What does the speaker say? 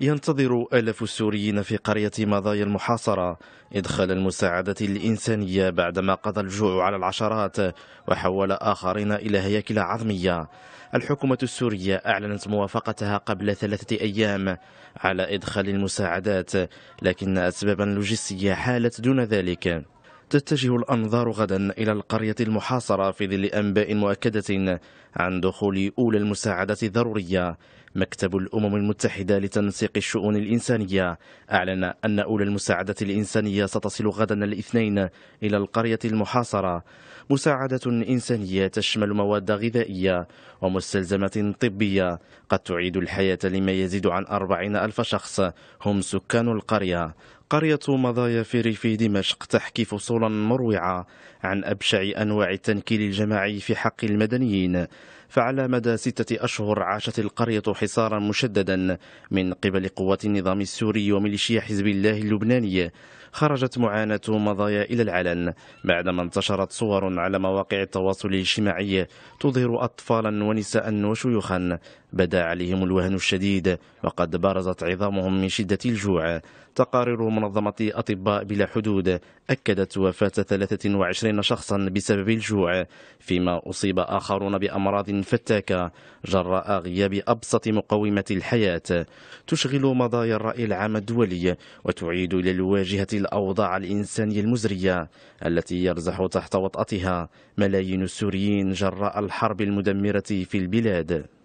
ينتظر آلاف السوريين في قرية مضايا المحاصرة إدخال المساعدة الإنسانية بعدما قضى الجوع على العشرات وحول آخرين إلى هياكل عظمية الحكومة السورية أعلنت موافقتها قبل ثلاثة أيام على إدخال المساعدات لكن أسبابا لوجستية حالت دون ذلك تتجه الأنظار غدا إلى القرية المحاصرة في ظل أنباء مؤكدة عن دخول أولى المساعدات الضرورية مكتب الأمم المتحدة لتنسيق الشؤون الإنسانية أعلن أن أولى المساعدة الإنسانية ستصل غدا الاثنين إلى القرية المحاصرة مساعدة إنسانية تشمل مواد غذائية ومستلزمات طبية قد تعيد الحياة لما يزيد عن أربعين ألف شخص هم سكان القرية قرية مضايا في ريف دمشق تحكي فصولا مروعة عن أبشع أنواع التنكيل الجماعي في حق المدنيين فعلى مدى ستة أشهر عاشت القرية حصارا مشددا من قبل قوات النظام السوري وميليشيا حزب الله اللبناني خرجت معاناة مضايا إلى العلن بعدما انتشرت صور على مواقع التواصل الاجتماعي تظهر أطفالا ونساء وشيوخا بدا عليهم الوهن الشديد وقد بارزت عظامهم من شدة الجوع تقارير منظمة أطباء بلا حدود أكدت وفاة 23 شخصا بسبب الجوع فيما أصيب آخرون بأمراض فتاكة جراء غياب أبسط مقومة الحياة تشغل مضايا الرأي العام الدولي وتعيد إلى الواجهة الأوضاع الإنسانية المزرية التي يرزح تحت وطأتها ملايين السوريين جراء الحرب المدمرة في البلاد